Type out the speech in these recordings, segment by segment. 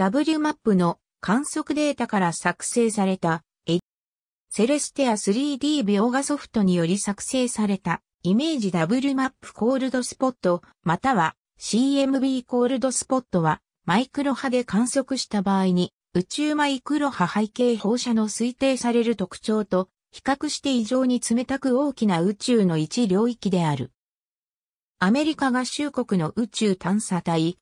W マップの観測データから作成された、エセレステア 3D 描画ソフトにより作成された、イメージ W マップコールドスポット、または CMB コールドスポットは、マイクロ波で観測した場合に、宇宙マイクロ波背景放射の推定される特徴と、比較して異常に冷たく大きな宇宙の一領域である。アメリカ合衆国の宇宙探査隊、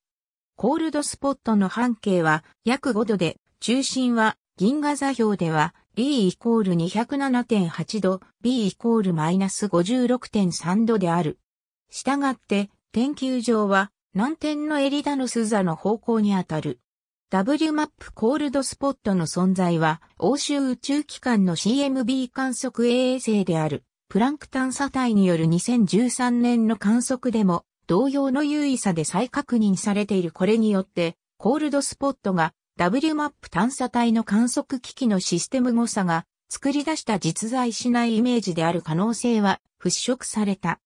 コールドスポットの半径は約5度で、中心は銀河座標では E イコール207.8度、B イコールマイナス56.3度である。したがって、天球上は南天のエリダノス座の方向にあたる。W マップコールドスポットの存在は、欧州宇宙機関の CMB 観測衛星である、プランクタン査隊による2013年の観測でも同様の優位さで再確認されているこれによって、コールドスポットが W マップ探査体の観測機器のシステム誤差が作り出した実在しないイメージである可能性は払拭された。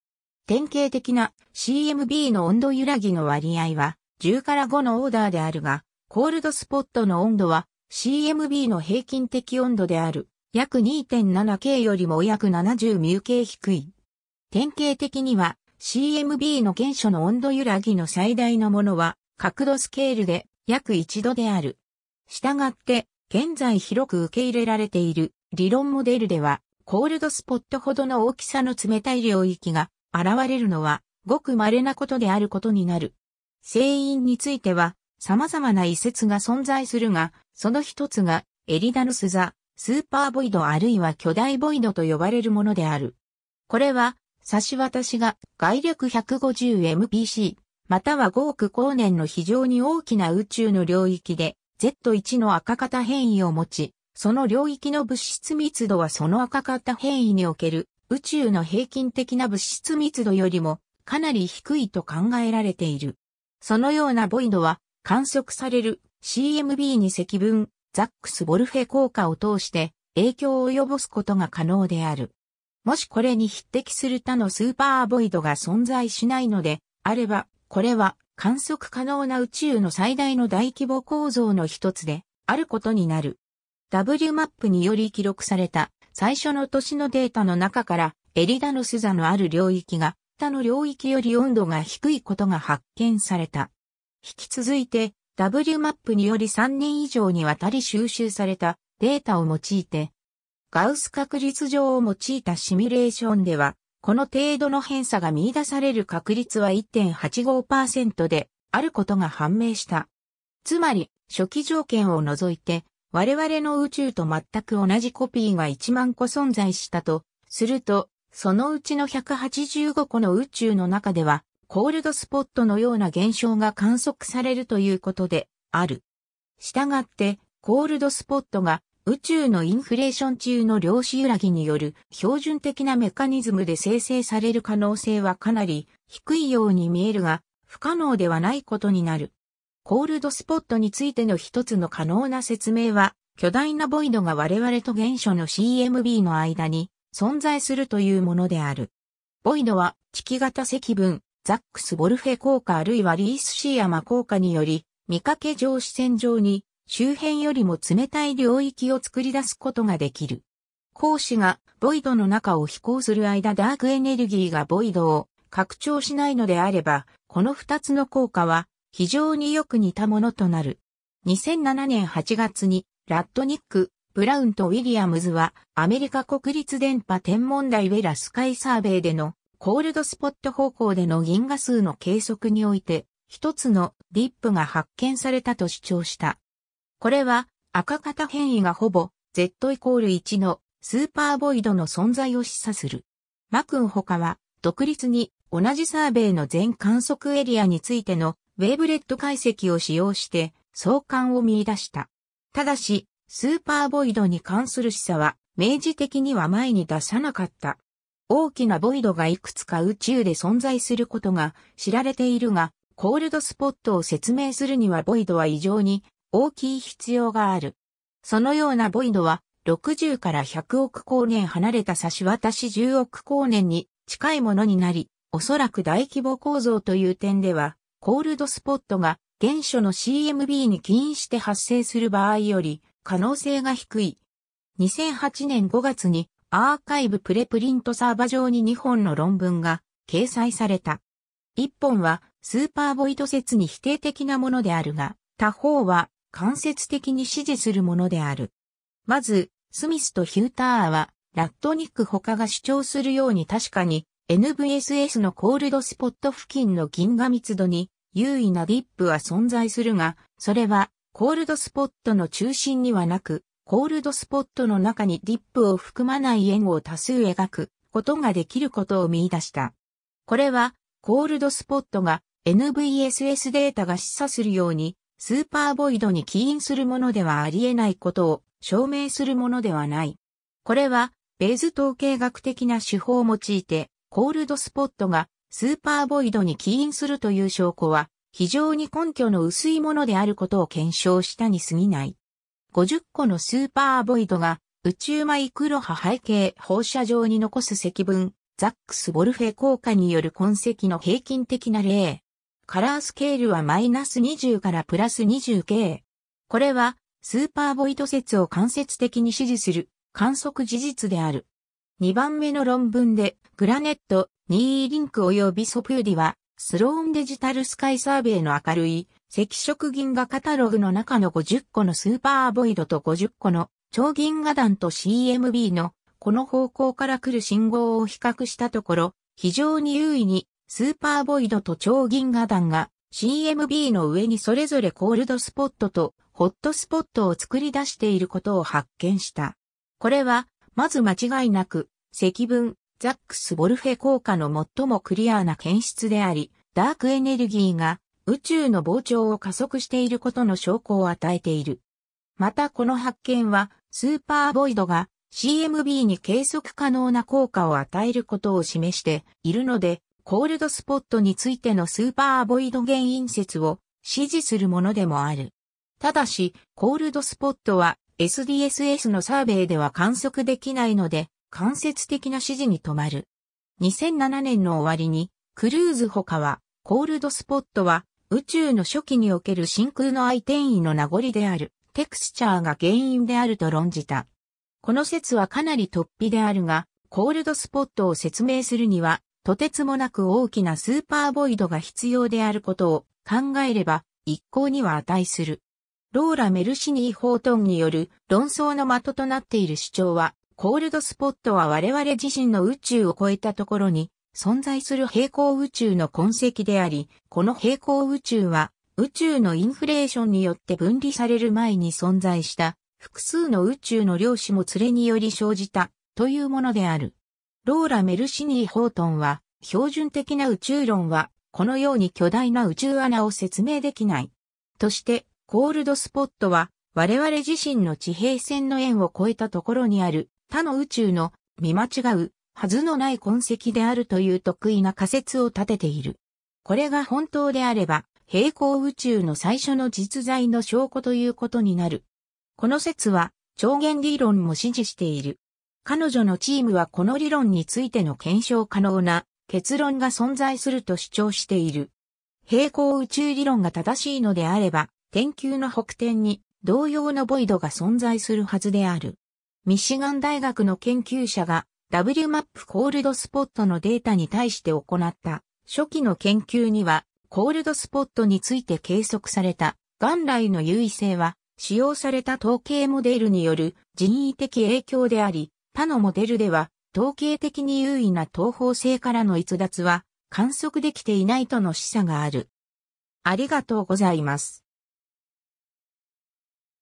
典型的な CMB の温度揺らぎの割合は10から5のオーダーであるが、コールドスポットの温度は CMB の平均的温度である約 2.7K よりも約 70μK 低い。典型的には CMB の原初の温度揺らぎの最大のものは、角度スケールで約1度である。したがって、現在広く受け入れられている理論モデルでは、コールドスポットほどの大きさの冷たい領域が現れるのは、ごく稀なことであることになる。成因については、様々な遺説が存在するが、その一つが、エリダヌス座、スーパーボイドあるいは巨大ボイドと呼ばれるものである。これは、差し渡しが外略 150mpc、または5億光年の非常に大きな宇宙の領域で、Z1 の赤型変異を持ち、その領域の物質密度はその赤型変異における宇宙の平均的な物質密度よりもかなり低いと考えられている。そのようなボイドは観測される CMB に積分ザックス・ボルフェ効果を通して影響を及ぼすことが可能である。もしこれに匹敵する他のスーパーボイドが存在しないので、あれば、これは観測可能な宇宙の最大の大規模構造の一つで、あることになる。W マップにより記録された最初の年のデータの中から、エリダノスザのある領域が、他の領域より温度が低いことが発見された。引き続いて、W マップにより3年以上にわたり収集されたデータを用いて、ガウス確率上を用いたシミュレーションでは、この程度の偏差が見出される確率は1.85%であることが判明した。つまり、初期条件を除いて、我々の宇宙と全く同じコピーが1万個存在したと、すると、そのうちの185個の宇宙の中では、コールドスポットのような現象が観測されるということである。したがって、コールドスポットが宇宙のインフレーション中の量子揺らぎによる標準的なメカニズムで生成される可能性はかなり低いように見えるが、不可能ではないことになる。コールドスポットについての一つの可能な説明は、巨大なボイドが我々と原初の CMB の間に存在するというものである。ボイドは地球型積分、ザックス・ボルフェ効果あるいはリース・シーアマ効果により、見かけ上視線上に周辺よりも冷たい領域を作り出すことができる。光子がボイドの中を飛行する間ダークエネルギーがボイドを拡張しないのであれば、この二つの効果は非常によく似たものとなる。2007年8月にラッドニック、ブラウンとウィリアムズはアメリカ国立電波天文台ウェラスカイサーベイでのコールドスポット方向での銀河数の計測において一つのディップが発見されたと主張した。これは赤型変異がほぼ Z イコール1のスーパーボイドの存在を示唆する。マクン他は独立に同じサーベイの全観測エリアについてのウェーブレット解析を使用して相関を見出した。ただし、スーパーボイドに関する示唆は明示的には前に出さなかった。大きなボイドがいくつか宇宙で存在することが知られているが、コールドスポットを説明するにはボイドは異常に大きい必要がある。そのようなボイドは60から100億光年離れた差し渡し10億光年に近いものになり、おそらく大規模構造という点では、コールドスポットが原初の CMB に起因して発生する場合より可能性が低い。2008年5月にアーカイブプレプリントサーバ上に2本の論文が掲載された。1本はスーパーボイド説に否定的なものであるが、他方は間接的に支持するものである。まず、スミスとヒューターは、ラットニック他が主張するように確かに NVSS のコールドスポット付近の銀河密度に優位なディップは存在するが、それはコールドスポットの中心にはなく、コールドスポットの中にディップを含まない円を多数描くことができることを見出した。これはコールドスポットが NVSS データが示唆するようにスーパーボイドに起因するものではありえないことを証明するものではない。これは、ベーズ統計学的な手法を用いて、コールドスポットがスーパーボイドに起因するという証拠は、非常に根拠の薄いものであることを検証したに過ぎない。50個のスーパーボイドが宇宙マイクロ波背景放射状に残す積分、ザックス・ボルフェ効果による痕跡の平均的な例、カラースケールはマイナス20からプラス 20K。これは、スーパーボイド説を間接的に支持する観測事実である。2番目の論文で、グラネット、ニーリンク及びソプーディは、スローンデジタルスカイサーベイの明るい赤色銀河カタログの中の50個のスーパーボイドと50個の超銀河団と CMB のこの方向から来る信号を比較したところ、非常に優位にスーパーボイドと超銀河団が CMB の上にそれぞれコールドスポットとホットスポットを作り出していることを発見した。これは、まず間違いなく、積分、ザックス・ボルフェ効果の最もクリアな検出であり、ダークエネルギーが宇宙の膨張を加速していることの証拠を与えている。またこの発見は、スーパーボイドが CMB に計測可能な効果を与えることを示しているので、コールドスポットについてのスーパーボイド原因説を支持するものでもある。ただし、コールドスポットは SDSS のサーベイでは観測できないので、間接的な指示に止まる。2007年の終わりに、クルーズ他は、コールドスポットは、宇宙の初期における真空の相転移の名残である、テクスチャーが原因であると論じた。この説はかなり突飛であるが、コールドスポットを説明するには、とてつもなく大きなスーパーボイドが必要であることを考えれば一向には値する。ローラ・メルシニー・ホートンによる論争の的となっている主張は、コールドスポットは我々自身の宇宙を超えたところに存在する平行宇宙の痕跡であり、この平行宇宙は宇宙のインフレーションによって分離される前に存在した複数の宇宙の量子も連れにより生じたというものである。ローラ・メルシニー・ホートンは、標準的な宇宙論は、このように巨大な宇宙穴を説明できない。として、コールドスポットは、我々自身の地平線の円を超えたところにある、他の宇宙の見間違う、はずのない痕跡であるという得意な仮説を立てている。これが本当であれば、平行宇宙の最初の実在の証拠ということになる。この説は、超弦理論も支持している。彼女のチームはこの理論についての検証可能な結論が存在すると主張している。平行宇宙理論が正しいのであれば、天球の北点に同様のボイドが存在するはずである。ミシガン大学の研究者が W マップコールドスポットのデータに対して行った初期の研究にはコールドスポットについて計測された元来の優位性は使用された統計モデルによる人為的影響であり他のモデルでは、統計的に優位な東方性からの逸脱は観測できていないとの示唆がある。ありがとうございます。